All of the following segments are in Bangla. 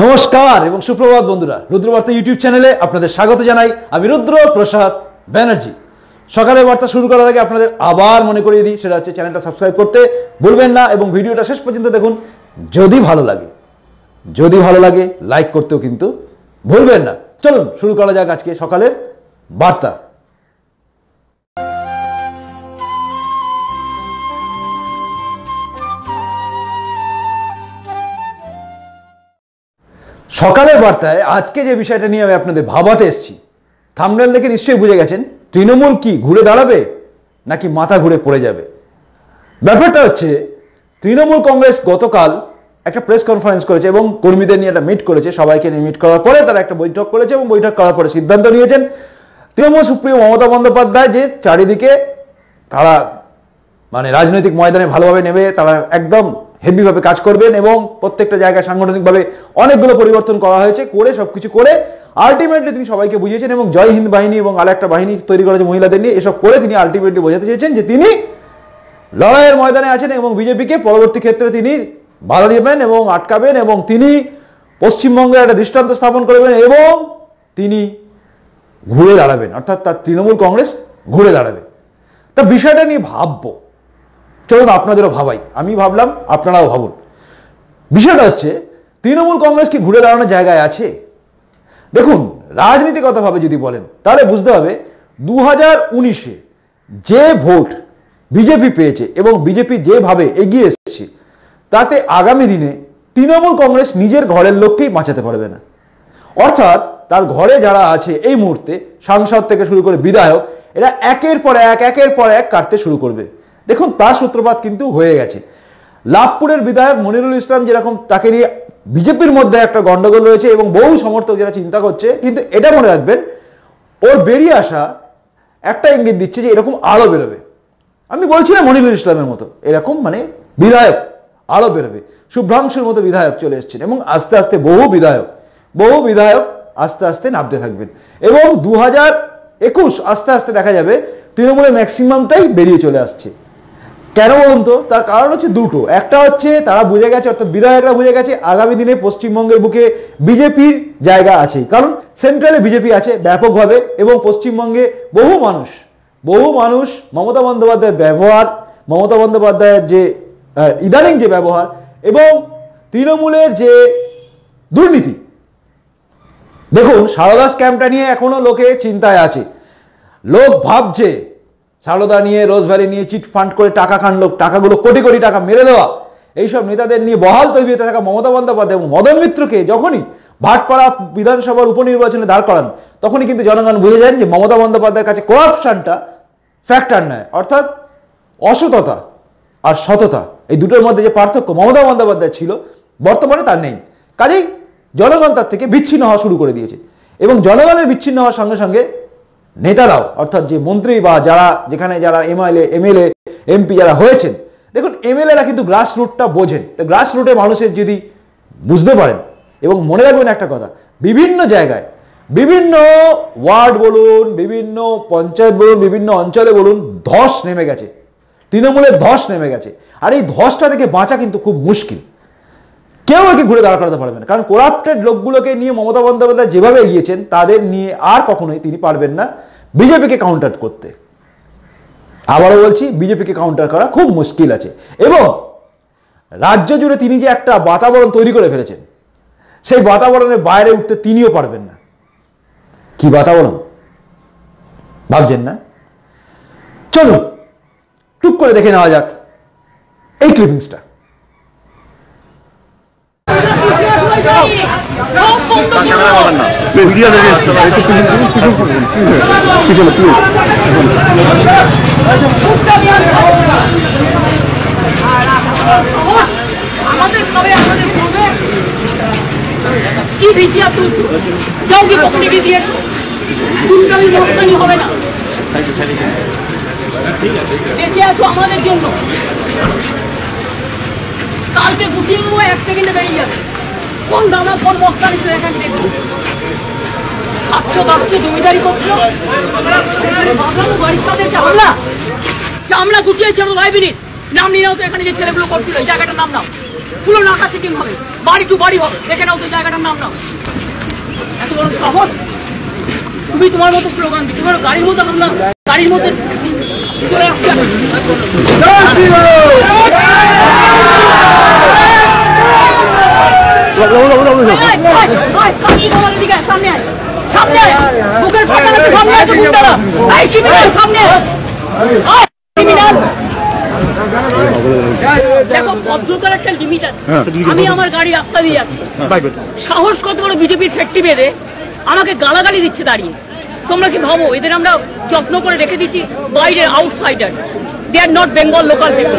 নমস্কার এবং সুপ্রভাত বন্ধুরা রুদ্রবার্তা ইউটিউব চ্যানেলে আপনাদের স্বাগত জানাই আমি রুদ্র প্রসাদ ব্যানার্জি সকালের বার্তা শুরু করার আগে আপনাদের আবার মনে করিয়ে দিই সেটা হচ্ছে চ্যানেলটা সাবস্ক্রাইব করতে ভুলবেন না এবং ভিডিওটা শেষ পর্যন্ত দেখুন যদি ভালো লাগে যদি ভালো লাগে লাইক করতেও কিন্তু ভুলবেন না চলুন শুরু করা যাক আজকে সকালের বার্তা সকালের বার্তায় আজকে যে বিষয়টা নিয়ে আমি আপনাদের ভাবাতে এসেছি থামনেল দেখে নিশ্চয়ই বুঝে গেছেন তৃণমূল কি ঘুরে দাঁড়াবে নাকি মাথা ঘুরে পড়ে যাবে ব্যাপারটা হচ্ছে তৃণমূল কংগ্রেস গতকাল একটা প্রেস কনফারেন্স করেছে এবং কর্মীদের নিয়ে একটা মিট করেছে সবাইকে নিয়ে মিট করার পরে তারা একটা বৈঠক করেছে এবং বৈঠক করার পরে সিদ্ধান্ত নিয়েছেন তৃণমূল সুপ্রিয় মমতা বন্দ্যোপাধ্যায় যে চারিদিকে তারা মানে রাজনৈতিক ময়দানে ভালোভাবে নেবে তারা একদম হেভিভাবে কাজ করবেন এবং প্রত্যেকটা জায়গায় সাংগঠনিকভাবে অনেকগুলো পরিবর্তন করা হয়েছে করে সব কিছু করে আলটিমেটলি তিনি সবাইকে বুঝিয়েছেন এবং জয় হিন্দ বাহিনী এবং আর একটা বাহিনী তৈরি করা হয়েছে মহিলাদের নিয়ে এসব করে তিনি আলটিমেটলি বোঝাতে চেয়েছেন যে তিনি লড়াইয়ের ময়দানে আছেন এবং বিজেপিকে পরবর্তী ক্ষেত্রে তিনি বাধা দেবেন এবং আটকাবেন এবং তিনি পশ্চিমবঙ্গের একটা দৃষ্টান্ত স্থাপন করবেন এবং তিনি ঘুরে দাঁড়াবেন অর্থাৎ তার তৃণমূল কংগ্রেস ঘুরে দাঁড়াবে তা বিষয়টা নিয়ে ভাববো চলুন আপনাদেরও ভাবাই আমি ভাবলাম আপনারাও ভাবুন বিষয়টা হচ্ছে তৃণমূল কংগ্রেস কি ঘুরে দাঁড়ানোর জায়গায় আছে দেখুন রাজনীতিকতাভাবে যদি বলেন তাহলে বুঝতে হবে দু হাজার উনিশে যে ভোট বিজেপি পেয়েছে এবং বিজেপি যেভাবে এগিয়ে এসেছে তাতে আগামী দিনে তৃণমূল কংগ্রেস নিজের ঘরের লোককেই বাঁচাতে পারবে না অর্থাৎ তার ঘরে যারা আছে এই মুহূর্তে সাংসদ থেকে শুরু করে বিধায়ক এরা একের পর এক একের পর এক কাটতে শুরু করবে দেখুন তার সূত্রপাত কিন্তু হয়ে গেছে লাভপুরের বিধায়ক মনিরুল ইসলাম যেরকম তাকে নিয়ে বিজেপির মধ্যে একটা গন্ডগোল রয়েছে এবং বহু সমর্থক যারা চিন্তা করছে কিন্তু এটা মনে রাখবেন ওর বেরিয়ে আসা একটা ইঙ্গিত দিচ্ছে যে এরকম আরও বেরোবে আমি বলছি না মনিরুল ইসলামের মতো এরকম মানে বিধায়ক আরও বেরোবে শুভ্রাংশুর মতো বিধায়ক চলে এসছেন এবং আস্তে আস্তে বহু বিধায়ক বহু বিধায়ক আস্তে আস্তে নামতে থাকবেন এবং দু হাজার একুশ আস্তে আস্তে দেখা যাবে তৃণমূলের ম্যাক্সিমামটাই বেরিয়ে চলে আসছে কেন বলুন তো তার কারণ হচ্ছে দুটো একটা হচ্ছে তারা বুঝে গেছে অর্থাৎ বিধায়করা বুঝে গেছে আগামী দিনে পশ্চিমবঙ্গের বুকে বিজেপির জায়গা আছে কারণ সেন্ট্রালে বিজেপি আছে ব্যাপকভাবে এবং পশ্চিমবঙ্গে বহু মানুষ বহু মানুষ মমতা বন্দ্যোপাধ্যায়ের ব্যবহার মমতা বন্দ্যোপাধ্যায়ের যে ইদানিং যে ব্যবহার এবং তৃণমূলের যে দুর্নীতি দেখুন সারদা স্ক্যামটা নিয়ে এখনও লোকে চিন্তায় আছে লোক ভাবছে সারদা নিয়ে রোজভ্যারি নিয়ে চিট ফান্ড করে টাকা কানলো টাকাগুলো কোটি কোটি টাকা মেরে দেওয়া এইসব নেতাদের নিয়ে বহাল তৈরিতে থাকা মমতা বন্দ্যোপাধ্যায় এবং মদন মিত্রকে যখনই ভাটপাড়া বিধানসভার উপনির্বাচনে দাঁড় করান তখনই কিন্তু জনগণ বুঝে যান যে মমতা বন্দ্যোপাধ্যায়ের কাছে করাপশানটা ফ্যাক্টর নয় অর্থাৎ অসততা আর সততা এই দুটোর মধ্যে যে পার্থক্য মমতা বন্দ্যোপাধ্যায় ছিল বর্তমানে তার নেই কাজেই জনগণ তার থেকে বিচ্ছিন্ন হওয়া শুরু করে দিয়েছে এবং জনগণের বিচ্ছিন্ন হওয়ার সঙ্গে সঙ্গে নেতারাও অর্থাৎ যে মন্ত্রী বা যারা যেখানে যারা এমএলএ এমএলএ এমপি যারা হয়েছেন দেখুন এমএলএরা কিন্তু গ্রাস রুটটা বোঝেন তো গ্রাস রুটে মানুষের যদি বুঝতে পারেন এবং মনে রাখবেন একটা কথা বিভিন্ন জায়গায় বিভিন্ন ওয়ার্ড বলুন বিভিন্ন পঞ্চায়েত বলুন বিভিন্ন অঞ্চলে বলুন ধস নেমে গেছে তৃণমূলের ধস নেমে গেছে আর এই ধসটা থেকে বাঁচা কিন্তু খুব মুশকিল কেউ একে ঘুরে দাঁড়া করাতে পারবে না কারণ করাপ্টেড লোকগুলোকে নিয়ে মমতা বন্দ্যোপাধ্যায় যেভাবে এগিয়েছেন তাদের নিয়ে আর কখনোই তিনি পারবেন না বিজেপিকে কাউন্টার করতে আবারও বলছি বিজেপিকে কাউন্টার করা খুব মুশকিল আছে এবং রাজ্য জুড়ে তিনি যে একটা বাতাবরণ তৈরি করে ফেলেছেন সেই বাতাবরণের বাইরে উঠতে তিনিও পারবেন না কি বাতাবরণ ভাবছেন না চলুন টুক করে দেখে নেওয়া যাক এই ক্লিপিংসটা কি ভিসিয়া তুলছ যাও কি পক্ষে গিয়ে দিয়েছ না বেঁচে আছো আমাদের জন্য কালকে বুকিং এক সেকেন্ডে বেরিয়ে যাবে কোন দানা কোন মস্তানি নিচে এখান থেকে কাটছো কাটছো জমিদারি করছো বাবলানো গরিব তাদের চামলা চামড়া গুটিয়ে ছেড়ো লাইব্রেরি নাম নিয়ে নাও তো এখানে যে ছেলেগুলো করছিল এই জায়গাটার নাম নাও পুরো নাকা চেকিং হবে বাড়ি টু বাড়ি হবে দেখে নাও তো জায়গাটার নাম নাও এত বড় শহর তুমি তোমার মতো স্লোগান দিচ্ছ তোমার গাড়ির মতো হামলা গাড়ির মধ্যে চলে আসছে সামনে একটা আছে আমি আমার গাড়ি রাস্তা দিয়ে সাহস কত বড় বিজেপির ফ্যাক্টরি বেঁধে আমাকে গালাগালি দিচ্ছে দাঁড়িয়ে তোমরা কি ভাবো এদের আমরা যত্ন করে রেখে দিচ্ছি বাইরের outsider they are not Bengal local people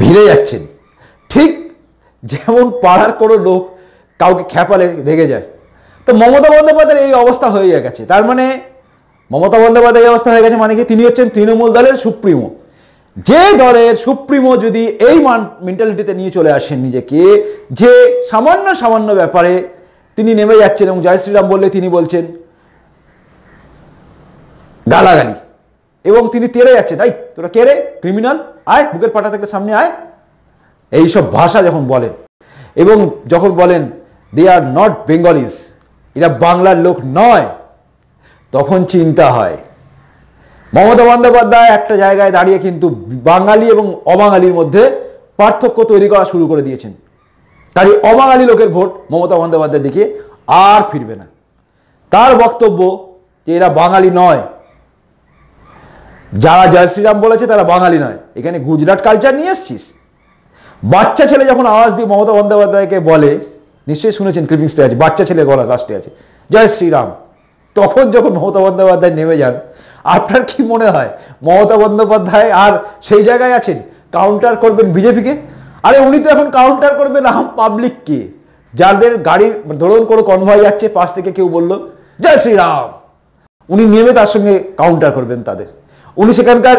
ভিড়ে যাচ্ছেন ঠিক যেমন পাড়ার কোনো লোক কাউকে খ্যাপালে রেগে যায় তো মমতা বন্দ্যোপাধ্যায়ের এই অবস্থা হয়ে গেছে তার মানে মমতা বন্দ্যোপাধ্যায় এই অবস্থা হয়ে গেছে মানে কি তিনি হচ্ছেন তৃণমূল দলের সুপ্রিমো যে দলের সুপ্রিমো যদি এই মান মেন্টালিটিতে নিয়ে চলে আসেন নিজেকে যে সামান্য সামান্য ব্যাপারে তিনি নেমে যাচ্ছেন এবং জয় শ্রীরাম বললে তিনি বলছেন গালাগালি এবং তিনি তেড়ে যাচ্ছেন এই তোরা কেরে ক্রিমিনাল আয় বুকের পাটা থেকে সামনে আয় এইসব ভাষা যখন বলেন এবং যখন বলেন দে আর নট বেঙ্গলিস এরা বাংলার লোক নয় তখন চিন্তা হয় মমতা বন্দ্যোপাধ্যায় একটা জায়গায় দাঁড়িয়ে কিন্তু বাঙালি এবং অবাঙালির মধ্যে পার্থক্য তৈরি করা শুরু করে দিয়েছেন তাই অবাঙালি লোকের ভোট মমতা বন্দ্যোপাধ্যায়ের দিকে আর ফিরবে না তার বক্তব্য যে এরা বাঙালি নয় যারা জয় শ্রীরাম বলেছে তারা বাঙালি নয় এখানে গুজরাট কালচার নিয়ে এসছিস বাচ্চা ছেলে যখন আওয়াজ দিয়ে মমতা বন্দ্যোপাধ্যায়কে বলে নিশ্চয়ই শুনেছেন স্টে আছে বাচ্চা ছেলে গলা কাজটি আছে জয় শ্রীরাম তখন যখন মমতা বন্দ্যোপাধ্যায় নেমে যান আপনার কি মনে হয় মমতা বন্দ্যোপাধ্যায় আর সেই জায়গায় আছেন কাউন্টার করবেন বিজেপিকে আরে উনি তো এখন কাউন্টার করবেন আহম পাবলিককে যাদের গাড়ির ধরুন কোনো কনভয় যাচ্ছে পাশ থেকে কেউ বলল জয় শ্রীরাম উনি নেমে তার সঙ্গে কাউন্টার করবেন তাদের উনি সেখানকার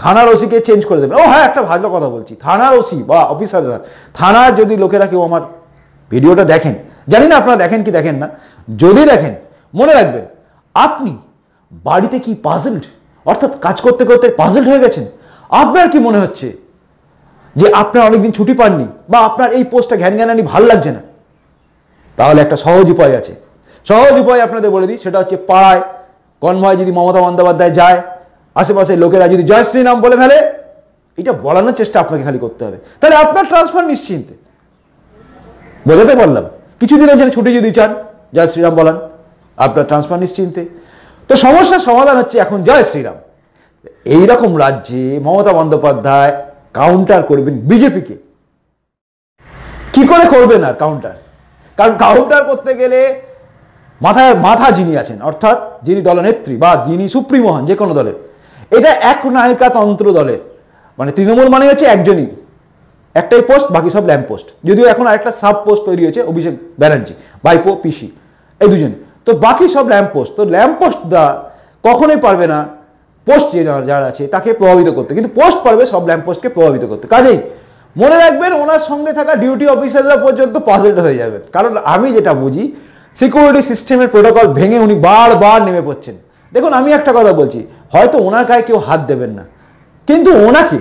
থানার ওসিকে চেঞ্জ করে দেবেন ও হ্যাঁ একটা ভালো কথা বলছি থানার ওসি বা অফিসাররা থানা যদি লোকেরা কেউ আমার ভিডিওটা দেখেন জানি না আপনারা দেখেন কি দেখেন না যদি দেখেন মনে রাখবেন আপনি বাড়িতে কি পাজলড অর্থাৎ কাজ করতে করতে পাজলড হয়ে গেছেন আপনার কি মনে হচ্ছে যে আপনার অনেকদিন ছুটি পাননি বা আপনার এই পোস্টটা ঘ্যান ঘ্যানানি ভাল লাগছে না তাহলে একটা সহজ উপায় আছে সহজ উপায় আপনাদের বলে দিই সেটা হচ্ছে পাড়ায় কনভয় যদি মমতা বন্দ্যোপাধ্যায় যায় আশেপাশের লোকেরা যদি জয় শ্রীরাম বলে ফেলে এটা বলানোর চেষ্টা আপনাকে খালি করতে হবে তাহলে আপনার ট্রান্সফার নিশ্চিন্তে বোঝাতে পারলাম কিছুদিনের জন্য ছুটি যদি চান জয় শ্রীরাম বলান আপনার ট্রান্সফার নিশ্চিন্তে তো সমস্যার সমাধান হচ্ছে এখন জয় শ্রীরাম এইরকম রাজ্যে মমতা বন্দ্যোপাধ্যায় কাউন্টার করবেন বিজেপিকে কি করে করবে না কাউন্টার কারণ কাউন্টার করতে গেলে মাথায় মাথা যিনি আছেন অর্থাৎ যিনি দলনেত্রী বা যিনি সুপ্রিমোহন যে কোনো দলের এটা এক নায়িকা তন্ত্র দলের মানে তৃণমূল মানে হচ্ছে একজনই একটাই পোস্ট বাকি সব ল্যাম্প পোস্ট যদিও এখন আরেকটা সাব পোস্ট তৈরি হয়েছে অভিষেক ব্যানার্জি বাইপো পিসি এই দুজন তো বাকি সব ল্যাম্প পোস্ট তো ল্যাম্প পোস্ট দা কখনোই পারবে না পোস্ট যে যার আছে তাকে প্রভাবিত করতে কিন্তু পোস্ট পারবে সব ল্যাম্প পোস্টকে প্রভাবিত করতে কাজেই মনে রাখবেন ওনার সঙ্গে থাকা ডিউটি অফিসাররা পর্যন্ত পাজেল্ট হয়ে যাবে কারণ আমি যেটা বুঝি সিকিউরিটি সিস্টেমের প্রোটোকল ভেঙে উনি বারবার নেমে পড়ছেন দেখুন আমি একটা কথা বলছি হয়তো ওনার গায়ে কেউ হাত দেবেন না কিন্তু ওনাকে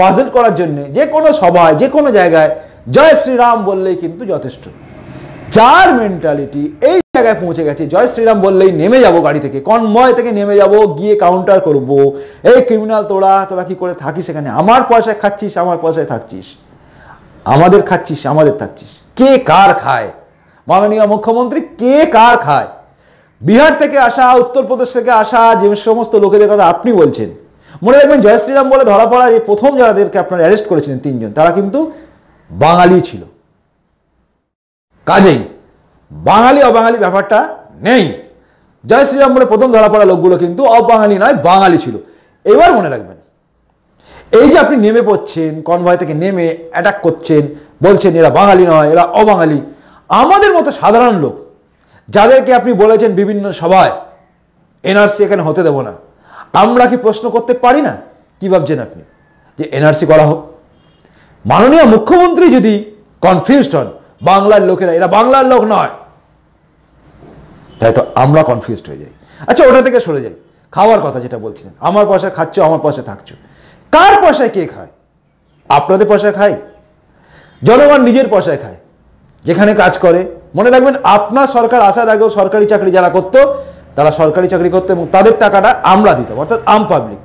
পাজেল করার জন্য যে কোনো সভায় যে কোনো জায়গায় জয় শ্রীরাম বললেই কিন্তু যথেষ্ট যার মেন্টালিটি এই জায়গায় পৌঁছে গেছে জয় শ্রীরাম বললেই নেমে যাব গাড়ি থেকে কনময় থেকে নেমে যাব গিয়ে কাউন্টার করব এই ক্রিমিনাল তোরা তোরা কি করে থাকিস এখানে আমার পয়সায় খাচ্ছিস আমার পয়সায় থাকছিস আমাদের খাচ্ছিস আমাদের থাকছিস কে কার খায় মাননীয় মুখ্যমন্ত্রী কে কার খায় বিহার থেকে আসা উত্তরপ্রদেশ থেকে আসা যে সমস্ত লোকেদের কথা আপনি বলছেন মনে রাখবেন জয় শ্রীরাম বলে ধরা পড়া যে প্রথম যারাদেরকে আপনারা অ্যারেস্ট করেছিলেন তিনজন তারা কিন্তু বাঙালি ছিল কাজেই বাঙালি অবাঙালি ব্যাপারটা নেই জয় শ্রীরাম বলে প্রথম ধরা পড়া লোকগুলো কিন্তু অবাঙালি নয় বাঙালি ছিল এবার মনে রাখবেন এই যে আপনি নেমে পড়ছেন কনভয় থেকে নেমে অ্যাটাক করছেন বলছেন এরা বাঙালি নয় এরা অবাঙালি আমাদের মতো সাধারণ লোক যাদেরকে আপনি বলেছেন বিভিন্ন সভায় এনআরসি এখানে হতে দেব না আমরা কি প্রশ্ন করতে পারি না কি ভাবছেন আপনি যে এনআরসি করা হোক মাননীয় মুখ্যমন্ত্রী যদি কনফিউজড হন বাংলার লোকেরা এরা বাংলার লোক নয় তাই তো আমরা কনফিউজড হয়ে যাই আচ্ছা ওটা থেকে সরে যাই খাওয়ার কথা যেটা বলছিলেন আমার পয়সা খাচ্ছ আমার পয়সা থাকছো কার পয়সায় কে খায় আপনাদের পয়সা খায় জনগণ নিজের পয়সায় খায় যেখানে কাজ করে মনে রাখবেন আপনার সরকার আসার আগেও সরকারি চাকরি যারা করতো তারা সরকারি চাকরি করত এবং তাদের টাকাটা আমরা দিতাম অর্থাৎ আম পাবলিক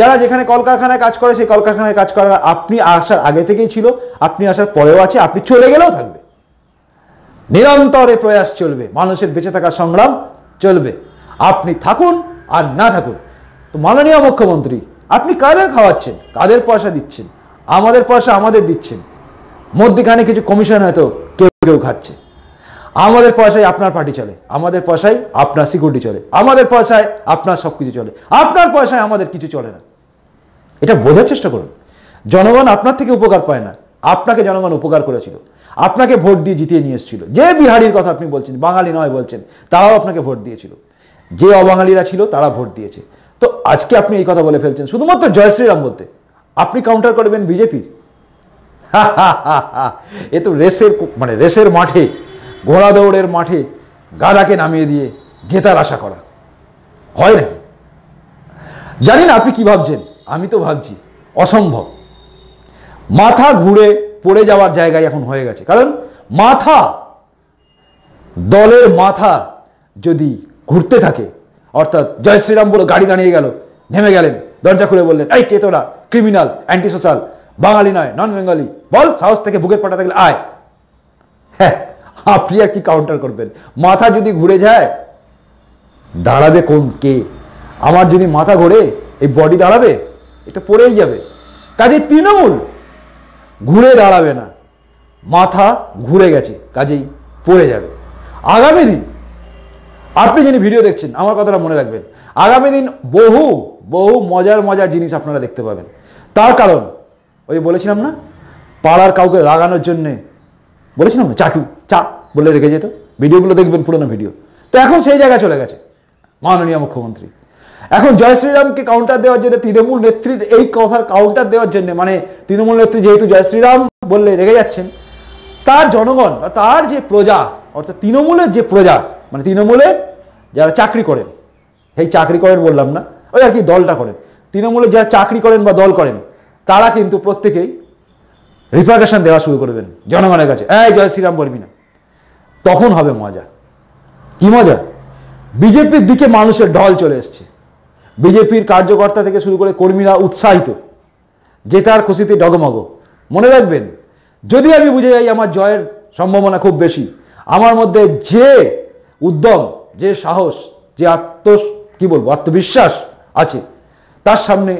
যারা যেখানে কলকারখানায় কাজ করে সেই কলকারখানায় কাজ করার আপনি আসার আগে থেকেই ছিল আপনি আসার পরেও আছে আপনি চলে গেলেও থাকবে নিরন্তরে প্রয়াস চলবে মানুষের বেঁচে থাকার সংগ্রাম চলবে আপনি থাকুন আর না থাকুন তো মাননীয় মুখ্যমন্ত্রী আপনি কাদের খাওয়াচ্ছেন কাদের পয়সা দিচ্ছেন আমাদের পয়সা আমাদের দিচ্ছেন মধ্যখানে কিছু কমিশন হয়তো কেউ কেউ খাচ্ছে আমাদের পয়সায় আপনার পার্টি চলে আমাদের পয়সায় আপনার সিকিউরিটি চলে আমাদের পয়সায় আপনার সব কিছু চলে আপনার পয়সায় আমাদের কিছু চলে না এটা বোঝার চেষ্টা করুন জনগণ আপনার থেকে উপকার পায় না আপনাকে জনগণ উপকার করেছিল আপনাকে ভোট দিয়ে জিতিয়ে নিয়ে এসেছিল যে বিহারির কথা আপনি বলছেন বাঙালি নয় বলছেন তারাও আপনাকে ভোট দিয়েছিল যে অবাঙালিরা ছিল তারা ভোট দিয়েছে তো আজকে আপনি এই কথা বলে ফেলছেন শুধুমাত্র জয়শ্রীরাম বলতে আপনি কাউন্টার করবেন বিজেপির এ তো রেসের মানে রেসের মাঠে ঘোড়া দৌড়ের মাঠে গাদাকে নামিয়ে দিয়ে জেতার আশা করা হয় না জানি না আপনি কি ভাবছেন আমি তো ভাবছি অসম্ভব মাথা ঘুরে পড়ে যাওয়ার জায়গায় এখন হয়ে গেছে কারণ মাথা দলের মাথা যদি ঘুরতে থাকে অর্থাৎ জয় শ্রীরাম বলে গাড়ি দাঁড়িয়ে গেল নেমে গেলেন দরজা খুলে বললেন এই কে তোরা ক্রিমিনাল অ্যান্টি সোশ্যাল বাঙালি নয় নন বেঙ্গলি বল সাহস থেকে বুকের পাটা থাকলে আয় হ্যাঁ আপনি আর কি কাউন্টার করবেন মাথা যদি ঘুরে যায় দাঁড়াবে কোন কে আমার যদি মাথা ঘোরে এই বডি দাঁড়াবে এটা পড়েই যাবে কাজে তৃণমূল ঘুরে দাঁড়াবে না মাথা ঘুরে গেছে কাজেই পড়ে যাবে আগামী দিন আপনি যিনি ভিডিও দেখছেন আমার কথাটা মনে রাখবেন আগামী দিন বহু বহু মজার মজার জিনিস আপনারা দেখতে পাবেন তার কারণ ওই বলেছিলাম না পাড়ার কাউকে লাগানোর জন্যে বলেছিলাম না চাটু চা বলে রেখে যেত ভিডিওগুলো দেখবেন পুরোনো ভিডিও তো এখন সেই জায়গায় চলে গেছে মাননীয় মুখ্যমন্ত্রী এখন জয় শ্রীরামকে কাউন্টার দেওয়ার জন্য তৃণমূল নেত্রীর এই কথার কাউন্টার দেওয়ার জন্য মানে তৃণমূল নেত্রী যেহেতু জয় শ্রীরাম বললে রেগে যাচ্ছেন তার জনগণ বা তার যে প্রজা অর্থাৎ তৃণমূলের যে প্রজা মানে তৃণমূলের যারা চাকরি করেন সেই চাকরি করেন বললাম না ওই আর কি দলটা করেন তৃণমূলের যারা চাকরি করেন বা দল করেন তারা কিন্তু প্রত্যেকেই রিফার্গেশন দেওয়া শুরু করবেন জনগণের কাছে এই জয় শ্রীরাম বলবি না তখন হবে মজা কি মজা বিজেপির দিকে মানুষের ঢল চলে এসছে বিজেপির কার্যকর্তা থেকে শুরু করে কর্মীরা উৎসাহিত জেতার খুশিতে ডগমগ মনে রাখবেন যদি আমি বুঝে যাই আমার জয়ের সম্ভাবনা খুব বেশি আমার মধ্যে যে উদ্যম যে সাহস যে আত্ম কি বলবো আত্মবিশ্বাস আছে তার সামনে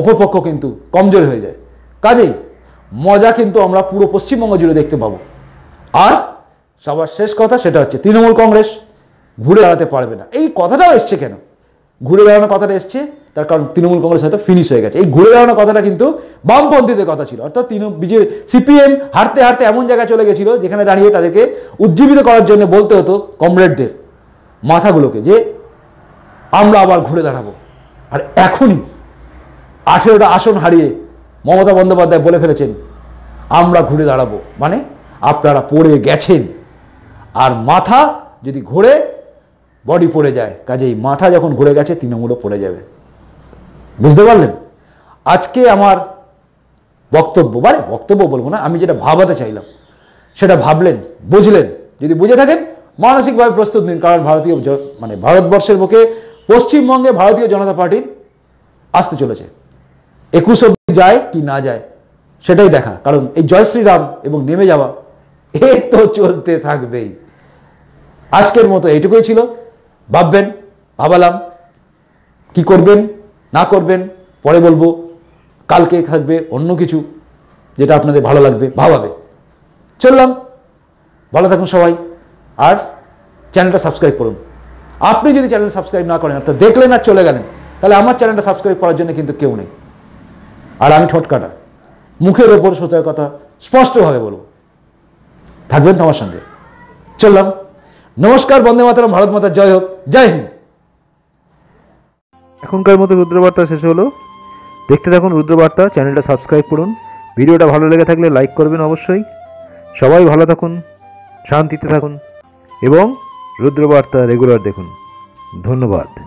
অপরপক্ষ কিন্তু কমজোরি হয়ে যায় কাজেই মজা কিন্তু আমরা পুরো পশ্চিমবঙ্গ জুড়ে দেখতে পাবো আর সবার শেষ কথা সেটা হচ্ছে তৃণমূল কংগ্রেস ঘুরে দাঁড়াতে পারবে না এই কথাটাও এসছে কেন ঘুরে দাঁড়ানোর কথাটা এসছে তার কারণ তৃণমূল কংগ্রেস হয়তো ফিনিশ হয়ে গেছে এই ঘুরে দাঁড়ানোর কথাটা কিন্তু বামপন্থীদের কথা ছিল অর্থাৎ বিজে সিপিএম হারতে হারতে এমন জায়গায় চলে গেছিল যেখানে দাঁড়িয়ে তাদেরকে উজ্জীবিত করার জন্য বলতে হতো কমরেডদের মাথাগুলোকে যে আমরা আবার ঘুরে দাঁড়াবো আর এখনই আঠেরোটা আসন হারিয়ে মমতা বন্দ্যোপাধ্যায় বলে ফেলেছেন আমরা ঘুরে দাঁড়াবো মানে আপনারা পড়ে গেছেন আর মাথা যদি ঘোরে বডি পড়ে যায় কাজেই মাথা যখন ঘুরে গেছে তৃণমূলও পড়ে যাবে বুঝতে পারলেন আজকে আমার বক্তব্য মানে বক্তব্য বলবো না আমি যেটা ভাবাতে চাইলাম সেটা ভাবলেন বুঝলেন যদি বুঝে থাকেন মানসিকভাবে প্রস্তুত নিন কারণ ভারতীয় মানে ভারতবর্ষের বুকে পশ্চিমবঙ্গে ভারতীয় জনতা পার্টির আসতে চলেছে একুশ অব্দি যায় কি না যায় সেটাই দেখা কারণ এই জয় শ্রীরাম এবং নেমে যাওয়া এ তো চলতে থাকবেই আজকের মতো এটুকুই ছিল ভাববেন ভাবালাম কি করবেন না করবেন পরে বলবো কালকে থাকবে অন্য কিছু যেটা আপনাদের ভালো লাগবে ভাবাবে চললাম ভালো থাকুন সবাই আর চ্যানেলটা সাবস্ক্রাইব করুন আপনি যদি চ্যানেল সাবস্ক্রাইব না করেন অর্থাৎ দেখলেন আর চলে গেলেন তাহলে আমার চ্যানেলটা সাবস্ক্রাইব করার জন্য কিন্তু কেউ নেই আর আমি ঠটকাটা মুখের ওপর সোচার কথা স্পষ্টভাবে বলবো থাকবেন তোমার আমার সঙ্গে চললাম নমস্কার বন্দে মাতারাম ভারত মাতার জয় হোক জয় হিন্দ এখনকার মতো রুদ্রবার্তা শেষ হলো দেখতে থাকুন রুদ্রবার্তা চ্যানেলটা সাবস্ক্রাইব করুন ভিডিওটা ভালো লেগে থাকলে লাইক করবেন অবশ্যই সবাই ভালো থাকুন শান্তিতে থাকুন এবং রুদ্রবার্তা রেগুলার দেখুন ধন্যবাদ